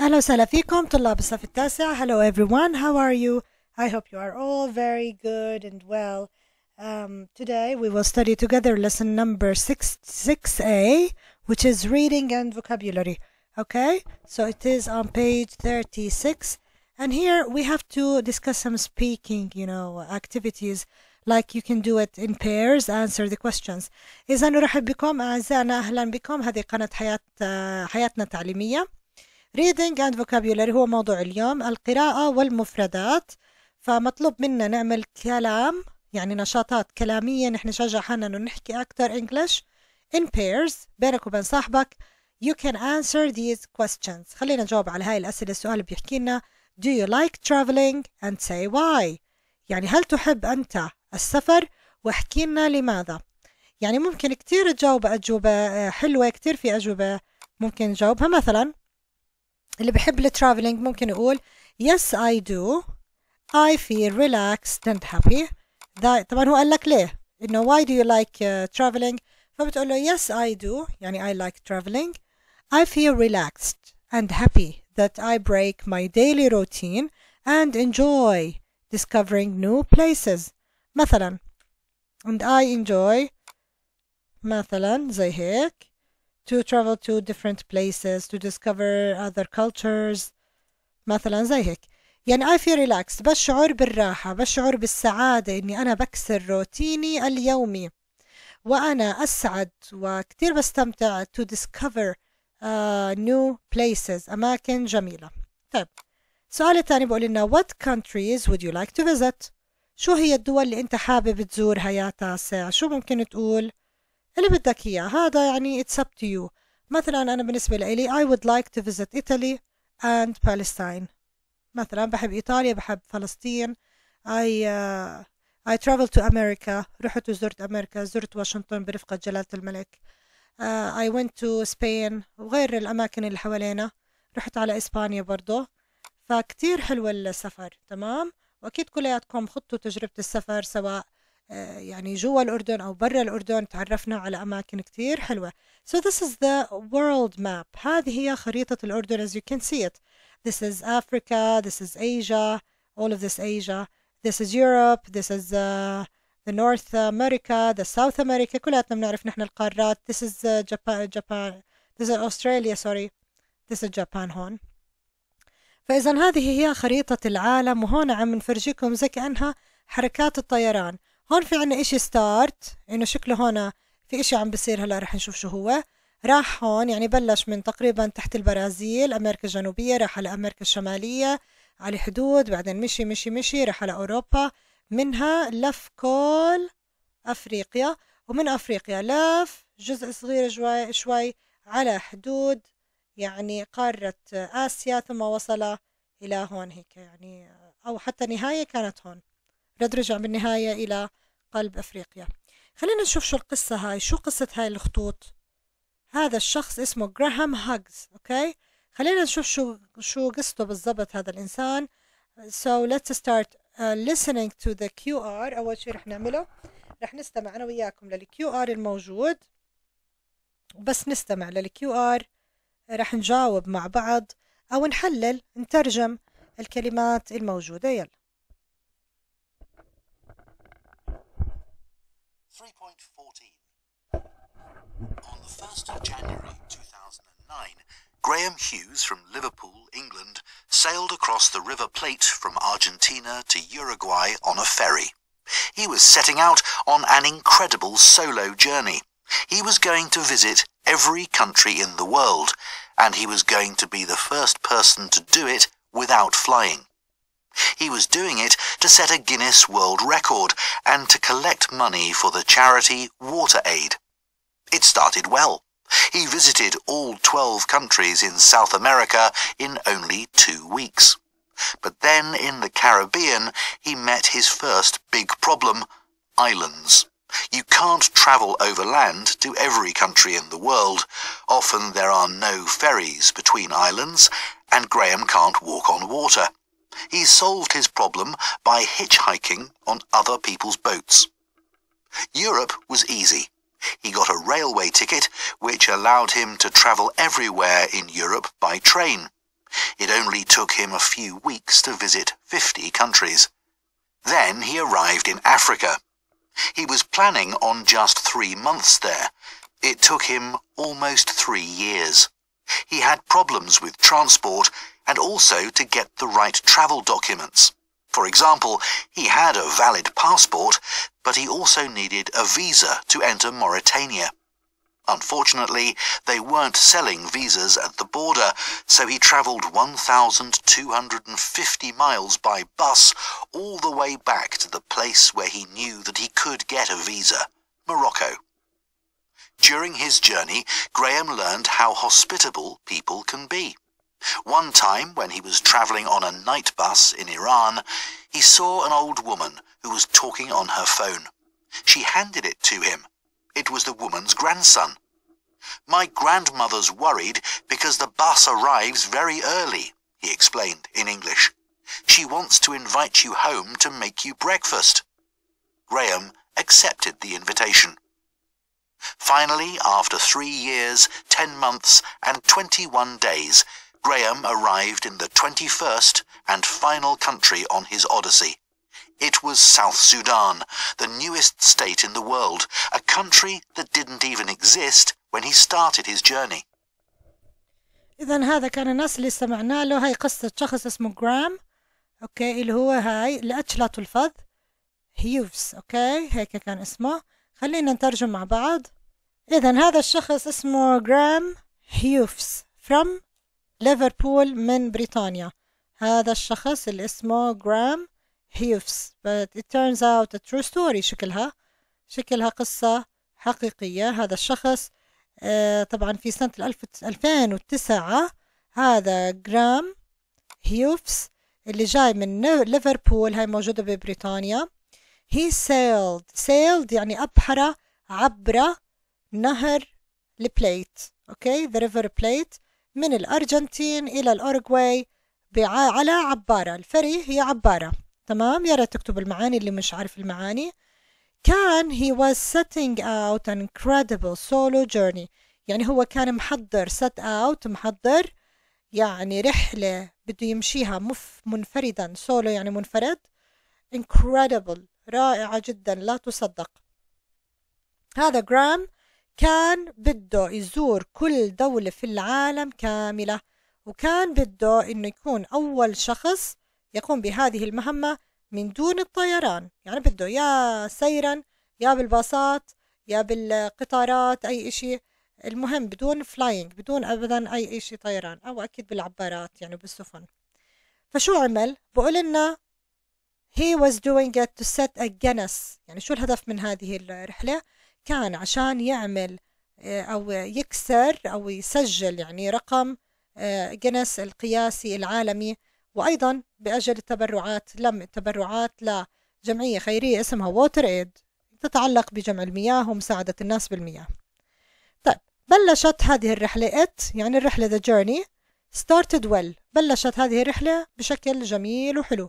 أهلا وسهلا فيكم طلاب الصف التاسع Hello everyone how are you I hope you are all very good and well um, today we will study together lesson number 6 6a which is reading and vocabulary okay so it is on page 36 and here we have to discuss some speaking you know activities like you can do it in pairs answer the questions إذا نرحب بكم أعزائنا أهلا بكم هذه قناة حياة حياتنا التعليمية reading and vocabulary هو موضوع اليوم القراءة والمفردات فمطلوب منا نعمل كلام يعني نشاطات كلامية نحن نشجع حالنا إنه نحكي أكثر إنجلش in pairs بينك وبين صاحبك you can answer these questions خلينا نجاوب على هاي الأسئلة السؤال اللي بيحكي لنا do you like traveling and say why يعني هل تحب أنت السفر واحكي لنا لماذا يعني ممكن كتير تجاوب أجوبة آه، حلوة كتير في أجوبة ممكن نجاوبها مثلا اللي بحب الترافلينج ممكن يقول yes I do I feel relaxed and happy that طبعا هو قال لك ليه انه why do you like uh, traveling فبتقول له yes I do يعني I like traveling I feel relaxed and happy that I break my daily routine and enjoy discovering new places مثلا and I enjoy مثلا زي هيك to travel to different places to discover other cultures مثلا زي هيك يعني I feel relaxed بشعر بالراحة بشعر بالسعادة إني أنا بكسر روتيني اليومي وأنا أسعد وكتير بستمتع to discover uh, new places أماكن جميلة طيب السؤال الثاني بقول لنا what countries would you like to visit شو هي الدول اللي أنت حابب تزورها يا تاسع شو ممكن تقول اللي بدك إياه هذا يعني اتس اب تو يو مثلا أنا بالنسبة لإلي اي وود لايك تو فيزيت ايطالي اند بالستاين مثلا بحب إيطاليا بحب فلسطين اي اي ترافل تو امريكا رحت وزرت أمريكا زرت واشنطن برفقة جلالة الملك اي ونت تو سبين وغير الأماكن اللي حوالينا رحت على إسبانيا برضه فكتير حلو السفر تمام وأكيد كلياتكم خضتوا تجربة السفر سواء يعني جوا الأردن أو برا الأردن تعرفنا على أماكن كتير حلوة So this is the world map هذه هي خريطة الأردن as you can see it This is Africa, this is Asia, all of this Asia This is Europe, this is uh, the North America, the South America كلاتنا بنعرف نحن القارات This is uh, Japan, Japan This is Australia, sorry This is Japan هون فإذا هذه هي خريطة العالم وهون عم نفرجيكم زي كأنها حركات الطيران هون في عنا إشي ستارت إنه شكله هون في إشي عم بصير هلا رح نشوف شو هو راح هون يعني بلش من تقريبا تحت البرازيل أمريكا الجنوبية راح على أمريكا الشمالية على حدود بعدين مشي مشي مشي راح على أوروبا منها لف كل أفريقيا ومن أفريقيا لف جزء صغير شوي, شوي على حدود يعني قارة آسيا ثم وصل إلى هون هيك يعني أو حتى نهاية كانت هون رد رجع بالنهاية إلى قلب أفريقيا خلينا نشوف شو القصة هاي شو قصة هاي الخطوط هذا الشخص اسمه جراهام هاجز أوكي خلينا نشوف شو شو قصته بالضبط هذا الإنسان so let's start uh, listening to the QR أول شيء رح نعمله رح نستمع أنا وياكم للكيو آر الموجود وبس نستمع للكيو آر رح نجاوب مع بعض أو نحلل نترجم الكلمات الموجودة يلا 3.14. On the 1st of January 2009, Graham Hughes from Liverpool, England, sailed across the River Plate from Argentina to Uruguay on a ferry. He was setting out on an incredible solo journey. He was going to visit every country in the world, and he was going to be the first person to do it without flying. He was doing it to set a Guinness World Record and to collect money for the charity Water Aid. It started well. He visited all 12 countries in South America in only two weeks. But then in the Caribbean, he met his first big problem, islands. You can't travel overland to every country in the world. Often there are no ferries between islands, and Graham can't walk on water. He solved his problem by hitchhiking on other people's boats. Europe was easy. He got a railway ticket, which allowed him to travel everywhere in Europe by train. It only took him a few weeks to visit 50 countries. Then he arrived in Africa. He was planning on just three months there. It took him almost three years. He had problems with transport and also to get the right travel documents. For example, he had a valid passport, but he also needed a visa to enter Mauritania. Unfortunately, they weren't selling visas at the border, so he travelled 1,250 miles by bus all the way back to the place where he knew that he could get a visa, Morocco. During his journey, Graham learned how hospitable people can be. One time, when he was travelling on a night bus in Iran, he saw an old woman who was talking on her phone. She handed it to him. It was the woman's grandson. My grandmother's worried because the bus arrives very early, he explained in English. She wants to invite you home to make you breakfast. Graham accepted the invitation. Finally, after three years, ten months, and twenty-one days, Graham arrived in the 21st and final country on his odyssey. It was South Sudan, the newest state in the world, a country that didn't even exist when he started his journey. إذا هذا كان الناس اللي سمعنا له هاي قصة شخص اسمه جرام أوكي اللي هو هاي لأجلة تلفظ هيوفز أوكي هيك كان اسمه خلينا نترجم مع بعض إذا هذا الشخص اسمه جرام هيوفز from ليفربول من بريطانيا هذا الشخص اللي اسمه جرام هيفس but it turns out a true story شكلها شكلها قصة حقيقية هذا الشخص آه طبعا في سنة 2009 هذا جرام هيوفس اللي جاي من ليفربول هاي موجودة ببريطانيا he sailed sailed يعني أبحر عبر نهر البليت اوكي ذا ريفر بليت من الأرجنتين إلى الأورغواي على عبارة الفري هي عبارة تمام يا ريت تكتب المعاني اللي مش عارف المعاني كان he was setting out an incredible solo journey يعني هو كان محضر set out محضر يعني رحلة بده يمشيها مف منفردا سولو يعني منفرد incredible رائعة جدا لا تصدق هذا جرام كان بده يزور كل دولة في العالم كاملة وكان بده إنه يكون أول شخص يقوم بهذه المهمة من دون الطيران يعني بده يا سيرا يا بالباصات يا بالقطارات أي إشي المهم بدون فلاينج بدون أبدا أي إشي طيران أو أكيد بالعبارات يعني بالسفن فشو عمل؟ بقول لنا he was doing it to set a Guinness يعني شو الهدف من هذه الرحلة؟ كان عشان يعمل آه، أو يكسر أو يسجل يعني رقم آه، جنس القياسي العالمي وأيضا بأجل التبرعات لم التبرعات لجمعية خيرية اسمها ووتر إيد تتعلق بجمع المياه ومساعدة الناس بالمياه طيب بلشت هذه الرحلة إت يعني الرحلة ذا جيرني ستارتد ويل بلشت هذه الرحلة بشكل جميل وحلو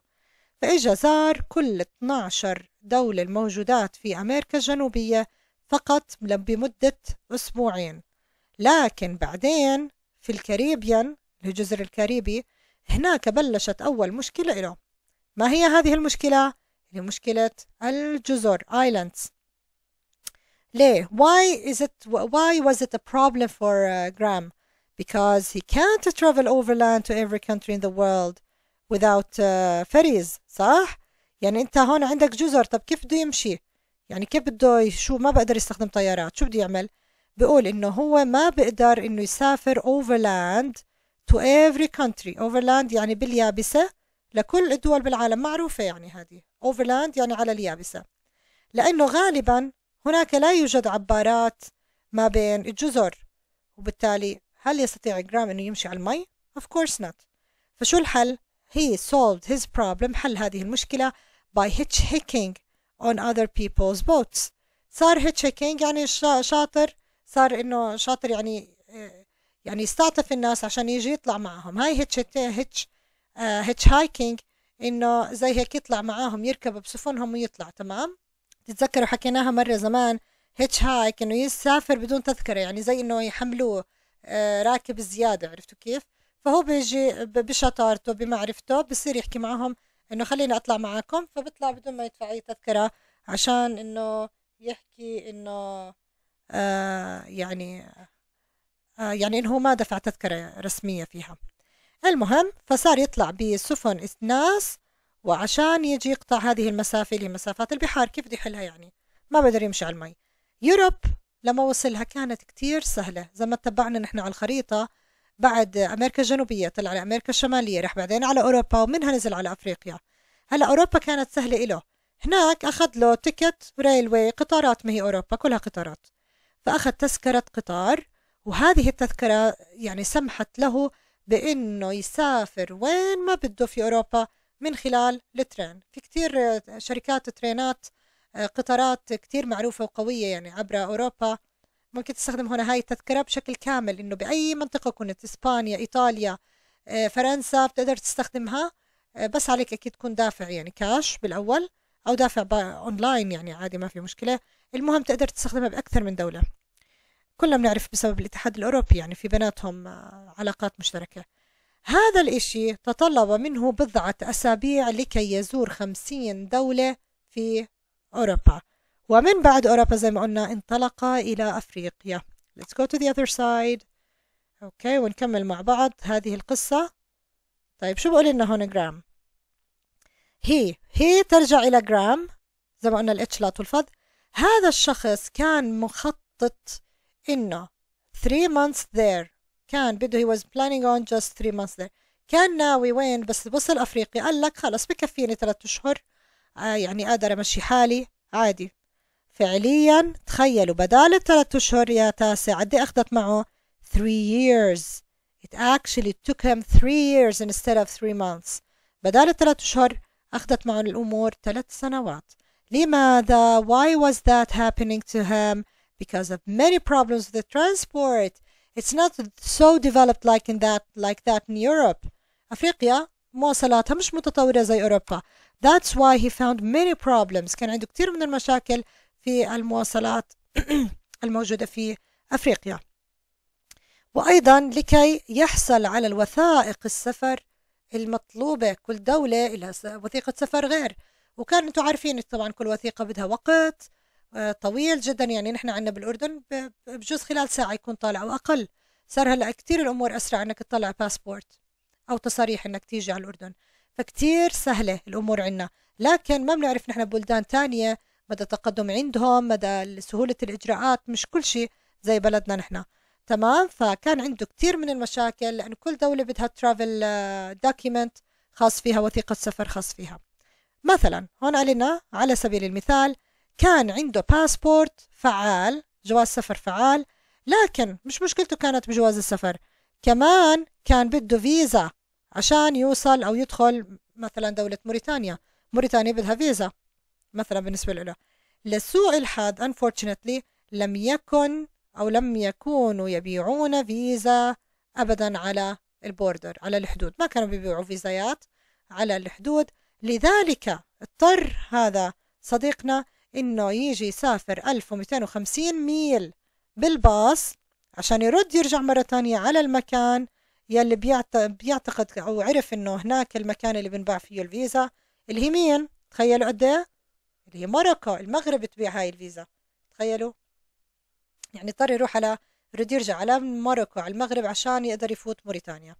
فإجا زار كل 12 دولة الموجودات في أمريكا الجنوبية فقط بمدة أسبوعين لكن بعدين في الكاريبيان جزر الكاريبي هناك بلشت أول مشكلة له ما هي هذه المشكلة؟ هي مشكلة الجزر islands ليه؟ Why is it why was it a problem for uh, Graham? Because he can't travel overland to every country in the world without uh, ferries صح؟ يعني أنت هون عندك جزر طب كيف بده يمشي؟ يعني كيف بده شو ما بقدر يستخدم طيارات شو بده يعمل بقول انه هو ما بقدر انه يسافر تو ايفري كونتري اوفر لاند يعني باليابسة لكل الدول بالعالم معروفة يعني هذه لاند يعني على اليابسة لأنه غالبا هناك لا يوجد عبارات ما بين الجزر وبالتالي هل يستطيع جرام أنه يمشي على المي؟ اوف كورس نوت فشو الحل؟ هي سولفد هيز بروبلم حل هذه المشكلة باي هيتش هيكينج on other people's boats صار هيتشيكينج يعني شاطر صار انه شاطر يعني يعني يستعطف الناس عشان يجي يطلع معهم هاي هيتش هيتش هيتش هايكينج انه زي هيك يطلع معاهم يركب بسفنهم ويطلع تمام تتذكروا حكيناها مرة زمان هيتش هايك انه يسافر بدون تذكرة يعني زي انه يحملوه آه، راكب زيادة عرفتوا كيف فهو بيجي بشطارته بمعرفته بصير يحكي معهم انه خليني اطلع معاكم فبطلع بدون ما يدفع اي تذكره عشان انه يحكي انه آه، يعني آه، يعني انه ما دفع تذكره رسميه فيها المهم فصار يطلع بسفن ناس وعشان يجي يقطع هذه المسافه اللي مسافات البحار كيف بده يحلها يعني ما بقدر يمشي على المي يوروب لما وصلها كانت كتير سهله زي ما اتبعنا نحن على الخريطه بعد امريكا الجنوبيه طلع على امريكا الشماليه راح بعدين على اوروبا ومنها نزل على افريقيا هلا اوروبا كانت سهله له هناك اخذ له تيكت ريلوي قطارات ما هي اوروبا كلها قطارات فاخذ تذكره قطار وهذه التذكره يعني سمحت له بانه يسافر وين ما بده في اوروبا من خلال الترين في كتير شركات ترينات قطارات كتير معروفة وقوية يعني عبر أوروبا ممكن تستخدم هنا هاي التذكرة بشكل كامل إنه بأي منطقة كنت إسبانيا إيطاليا آه، فرنسا بتقدر تستخدمها آه، بس عليك أكيد تكون دافع يعني كاش بالأول أو دافع أونلاين يعني عادي ما في مشكلة المهم تقدر تستخدمها بأكثر من دولة كلنا بنعرف بسبب الاتحاد الأوروبي يعني في بيناتهم آه، علاقات مشتركة هذا الإشي تطلب منه بضعة أسابيع لكي يزور خمسين دولة في أوروبا ومن بعد أوروبا زي ما قلنا انطلق إلى أفريقيا let's go to the other side أوكي ونكمل مع بعض هذه القصة طيب شو بقول لنا هون جرام هي هي ترجع إلى جرام زي ما قلنا الاتش لا تلفظ هذا الشخص كان مخطط إنه 3 months there كان بده he was planning on just 3 months there كان ناوي وين بس وصل أفريقيا قال لك خلص بكفيني ثلاثة أشهر آه يعني قادر أمشي حالي عادي فعليا تخيلوا بدال الثلاث أشهر يا تاسع قد أخذت معه 3 years It actually took him 3 years instead of 3 months بدال الثلاث أشهر أخذت معه الأمور ثلاث سنوات لماذا؟ Why was that happening to him? Because of many problems with the transport It's not so developed like in that like that in Europe أفريقيا مواصلاتها مش متطورة زي أوروبا That's why he found many problems كان عنده كثير من المشاكل في المواصلات الموجودة في أفريقيا وأيضا لكي يحصل على الوثائق السفر المطلوبة كل دولة لها وثيقة سفر غير وكان انتم عارفين طبعا كل وثيقة بدها وقت آه، طويل جدا يعني نحن عندنا بالأردن بجوز خلال ساعة يكون طالع أو أقل صار هلا كتير الأمور أسرع إنك تطلع باسبورت أو تصاريح إنك تيجي على الأردن فكتير سهلة الأمور عنا لكن ما بنعرف نحن بلدان تانية مدى التقدم عندهم مدى سهولة الإجراءات مش كل شيء زي بلدنا نحن تمام فكان عنده كثير من المشاكل لأن كل دولة بدها ترافل آه، دوكيمنت خاص فيها وثيقة سفر خاص فيها مثلا هون علينا على سبيل المثال كان عنده باسبورت فعال جواز سفر فعال لكن مش مشكلته كانت بجواز السفر كمان كان بده فيزا عشان يوصل أو يدخل مثلا دولة موريتانيا موريتانيا بدها فيزا مثلا بالنسبة له لسوء الحظ unfortunately لم يكن أو لم يكونوا يبيعون فيزا أبدا على البوردر على الحدود ما كانوا بيبيعوا فيزايات على الحدود لذلك اضطر هذا صديقنا انه يجي يسافر 1250 ميل بالباص عشان يرد يرجع مرة تانية على المكان يلي بيعتقد أو عرف إنه هناك المكان اللي بنباع فيه الفيزا اللي هي مين؟ تخيلوا قد إيه؟ اللي هي موروكو المغرب تبيع هاي الفيزا تخيلوا يعني اضطر يروح على بده يرجع على موروكو على المغرب عشان يقدر يفوت موريتانيا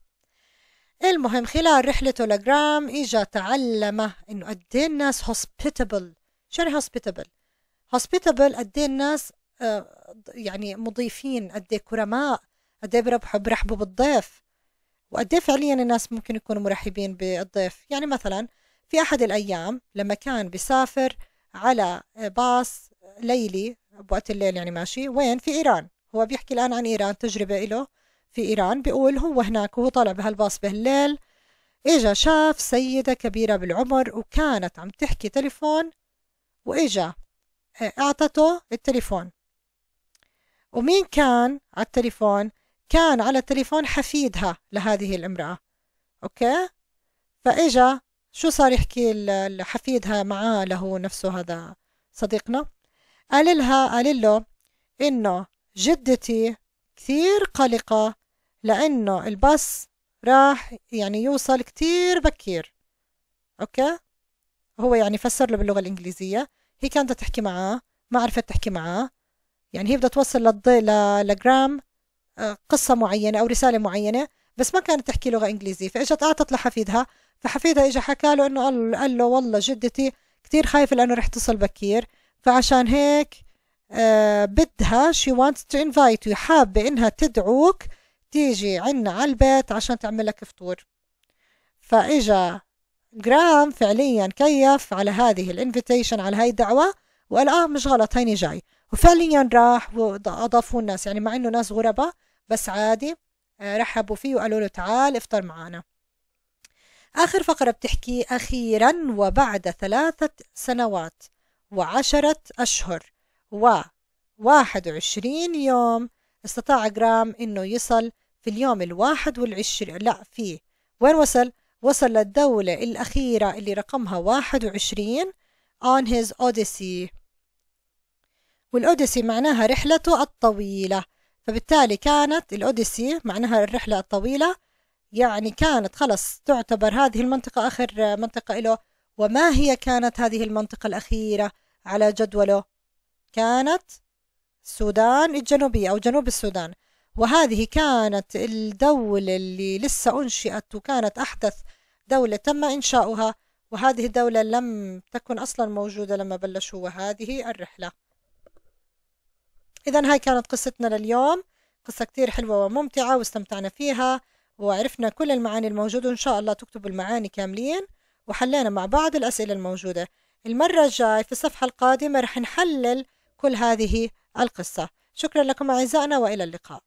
المهم خلال رحلته لجرام اجى تعلم إنه قد إيه الناس هوسبيتابل شو يعني هوسبيتابل hospitable قد إيه الناس آه، يعني مضيفين قد إيه كرماء قد بيربحوا برحبوا بالضيف وقد فعليا الناس ممكن يكونوا مرحبين بالضيف يعني مثلا في أحد الأيام لما كان بيسافر على باص ليلي بوقت الليل يعني ماشي وين في إيران هو بيحكي الآن عن إيران تجربة إله في إيران بيقول هو هناك وهو طالع بهالباص بهالليل إجا شاف سيدة كبيرة بالعمر وكانت عم تحكي تليفون وإجا آه، أعطته التليفون ومين كان على التليفون؟ كان على التليفون حفيدها لهذه الامرأة أوكي؟ فإجا شو صار يحكي حفيدها معاه له نفسه هذا صديقنا قال لها قال له إنه جدتي كثير قلقة لأنه الباص راح يعني يوصل كثير بكير أوكي هو يعني فسر له باللغة الإنجليزية هي كانت تحكي معاه ما عرفت تحكي معاه يعني هي بدها توصل للضي لجرام آه، قصة معينة أو رسالة معينة بس ما كانت تحكي لغة إنجليزية فإجت أعطت لحفيدها فحفيدها اجى حكى له انه قال له والله جدتي كثير خايفة لأنه رح تصل بكير فعشان هيك آه بدها شي وانت تو انفايت حابة إنها تدعوك تيجي عنا على البيت عشان تعمل لك فطور فإجا جرام فعليا كيف على هذه الانفيتيشن على هاي الدعوة وقال آه مش غلط هيني جاي وفعليا راح وأضافوا الناس يعني مع إنه ناس غرباء بس عادي آه، رحبوا فيه وقالوا له تعال افطر معنا آخر فقرة بتحكي أخيرا وبعد ثلاثة سنوات وعشرة أشهر وواحد وعشرين يوم استطاع جرام إنه يصل في اليوم الواحد والعشرين لا فيه وين وصل؟ وصل للدولة الأخيرة اللي رقمها واحد وعشرين on his odyssey والأوديسي معناها رحلته الطويلة فبالتالي كانت الأوديسي معناها الرحلة الطويلة يعني كانت خلص تعتبر هذه المنطقة آخر منطقة له وما هي كانت هذه المنطقة الأخيرة على جدوله كانت السودان الجنوبية أو جنوب السودان وهذه كانت الدولة اللي لسه أنشئت وكانت أحدث دولة تم إنشاؤها وهذه الدولة لم تكن أصلا موجودة لما بلشوا هذه الرحلة إذا هاي كانت قصتنا لليوم قصة كتير حلوة وممتعة واستمتعنا فيها وعرفنا كل المعاني الموجودة وإن شاء الله تكتبوا المعاني كاملين وحلينا مع بعض الأسئلة الموجودة المرة الجاي في الصفحة القادمة رح نحلل كل هذه القصة شكرا لكم أعزائنا وإلى اللقاء